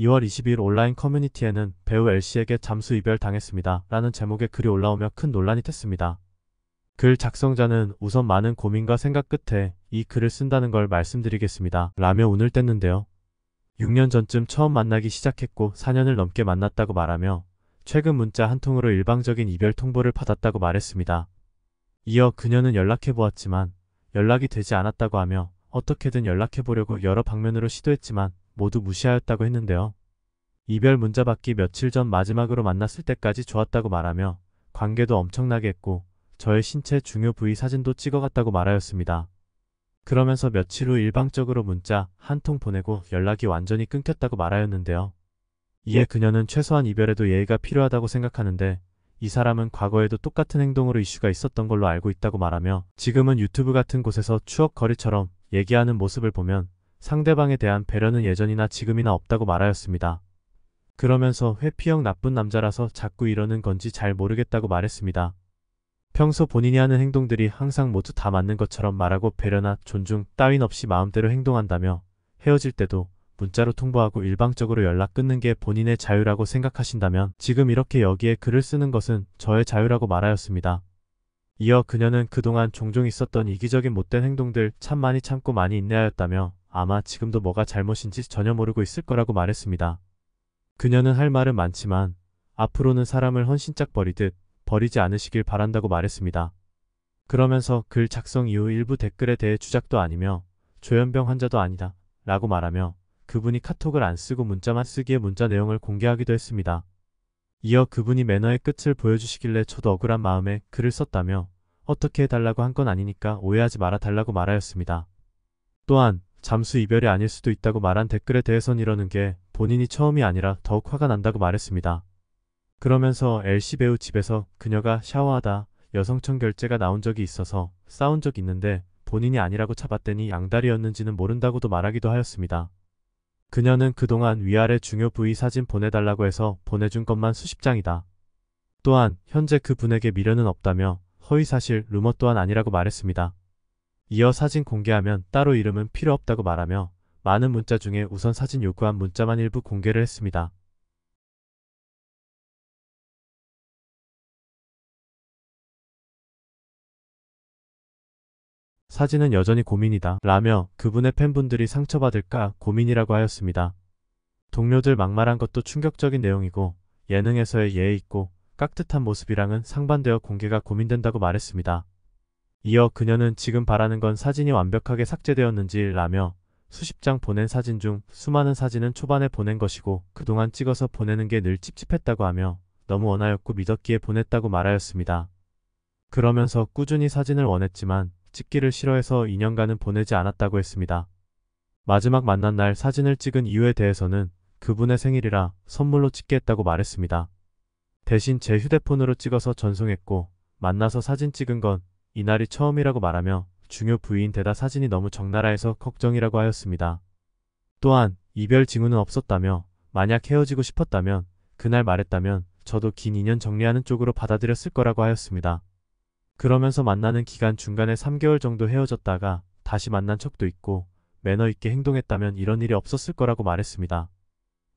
2월 2 0일 온라인 커뮤니티에는 배우 엘씨에게 잠수 이별 당했습니다. 라는 제목의 글이 올라오며 큰 논란이 됐습니다. 글 작성자는 우선 많은 고민과 생각 끝에 이 글을 쓴다는 걸 말씀드리겠습니다. 라며 운을 뗐는데요. 6년 전쯤 처음 만나기 시작했고 4년을 넘게 만났다고 말하며 최근 문자 한 통으로 일방적인 이별 통보를 받았다고 말했습니다. 이어 그녀는 연락해보았지만 연락이 되지 않았다고 하며 어떻게든 연락해보려고 여러 방면으로 시도했지만 모두 무시하였다고 했는데요. 이별 문자 받기 며칠 전 마지막으로 만났을 때까지 좋았다고 말하며 관계도 엄청나게 했고 저의 신체 중요 부위 사진도 찍어갔다고 말하였습니다. 그러면서 며칠 후 일방적으로 문자 한 통 보내고 연락이 완전히 끊겼다고 말하였는데요. 이에 그녀는 최소한 이별에도 예의가 필요하다고 생각하는데 이 사람은 과거에도 똑같은 행동으로 이슈가 있었던 걸로 알고 있다고 말하며 지금은 유튜브 같은 곳에서 추억 거리처럼 얘기하는 모습을 보면 상대방에 대한 배려는 예전이나 지금이나 없다고 말하였습니다. 그러면서 회피형 나쁜 남자라서 자꾸 이러는 건지 잘 모르겠다고 말했습니다. 평소 본인이 하는 행동들이 항상 모두 다 맞는 것처럼 말하고 배려나 존중 따윈 없이 마음대로 행동한다며 헤어질 때도 문자로 통보하고 일방적으로 연락 끊는 게 본인의 자유라고 생각하신다면 지금 이렇게 여기에 글을 쓰는 것은 저의 자유라고 말하였습니다. 이어 그녀는 그동안 종종 있었던 이기적인 못된 행동들 참 많이 참고 많이 인내하였다며 아마 지금도 뭐가 잘못인지 전혀 모르고 있을 거라고 말했습니다. 그녀는 할 말은 많지만 앞으로는 사람을 헌신짝 버리듯 버리지 않으시길 바란다고 말했습니다. 그러면서 글 작성 이후 일부 댓글에 대해 주작도 아니며 조현병 환자도 아니다 라고 말하며 그분이 카톡을 안 쓰고 문자만 쓰기에 문자 내용을 공개하기도 했습니다. 이어 그분이 매너의 끝을 보여주시길래 저도 억울한 마음에 글을 썼다며 어떻게 해달라고 한 건 아니니까 오해하지 말아달라고 말하였습니다. 또한 잠수 이별이 아닐 수도 있다고 말한 댓글에 대해선 이러는 게 본인이 처음이 아니라 더욱 화가 난다고 말했습니다. 그러면서 엘씨 배우 집에서 그녀가 샤워하다 여성청 결제가 나온 적이 있어서 싸운 적 있는데 본인이 아니라고 잡았더니 양다리였는지는 모른다고도 말하기도 하였습니다. 그녀는 그동안 위아래 중요 부위 사진 보내달라고 해서 보내준 것만 수십 장이다. 또한 현재 그분에게 미련은 없다며 허위사실 루머 또한 아니라고 말했습니다. 이어 사진 공개하면 따로 이름은 필요 없다고 말하며 많은 문자 중에 우선 사진 요구한 문자만 일부 공개를 했습니다. 사진은 여전히 고민이다 라며 그분의 팬분들이 상처받을까 고민이라고 하였습니다. 동료들 막말한 것도 충격적인 내용이고 예능에서의 예의 있고 깍듯한 모습이랑은 상반되어 공개가 고민된다고 말했습니다. 이어 그녀는 지금 바라는 건 사진이 완벽하게 삭제되었는지 라며 수십 장 보낸 사진 중 수많은 사진은 초반에 보낸 것이고 그동안 찍어서 보내는 게 늘 찝찝했다고 하며 너무 원하였고 믿었기에 보냈다고 말하였습니다. 그러면서 꾸준히 사진을 원했지만 찍기를 싫어해서 2년간은 보내지 않았다고 했습니다. 마지막 만난 날 사진을 찍은 이유에 대해서는 그분의 생일이라 선물로 찍게 했다고 말했습니다. 대신 제 휴대폰으로 찍어서 전송했고 만나서 사진 찍은 건 이날이 처음이라고 말하며 중요 부인 위 대다 사진이 너무 적나라해서 걱정이라고 하였습니다. 또한 이별 징후는 없었다며 만약 헤어지고 싶었다면 그날 말했다면 저도 긴 인연 정리하는 쪽으로 받아들였을 거라고 하였습니다. 그러면서 만나는 기간 중간에 3개월 정도 헤어졌다가 다시 만난 척도 있고 매너 있게 행동했다면 이런 일이 없었을 거라고 말했습니다.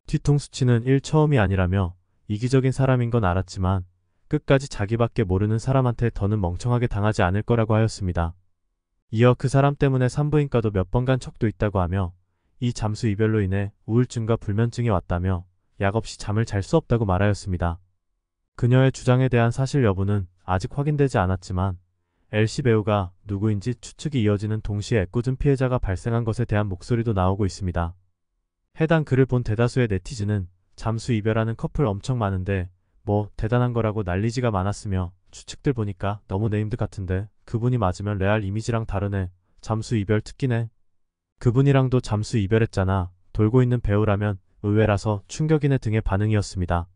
뒤통수치는 일 처음이 아니라며 이기적인 사람인 건 알았지만 끝까지 자기밖에 모르는 사람한테 더는 멍청하게 당하지 않을 거라고 하였습니다. 이어 그 사람 때문에 산부인과도 몇 번 간 척도 있다고 하며 이 잠수 이별로 인해 우울증과 불면증이 왔다며 약 없이 잠을 잘 수 없다고 말하였습니다. 그녀의 주장에 대한 사실 여부는 아직 확인되지 않았지만 엘씨 배우가 누구인지 추측이 이어지는 동시에 꾸준 피해자가 발생한 것에 대한 목소리도 나오고 있습니다. 해당 글을 본 대다수의 네티즌은 잠수 이별하는 커플 엄청 많은데 뭐 대단한 거라고 난리지가 많았으며 추측들 보니까 너무 네임드 같은데 그분이 맞으면 레알 이미지랑 다르네. 잠수 이별 특기네. 그분이랑도 잠수 이별했잖아. 돌고 있는 배우라면 의외라서 충격이네 등의 반응이었습니다.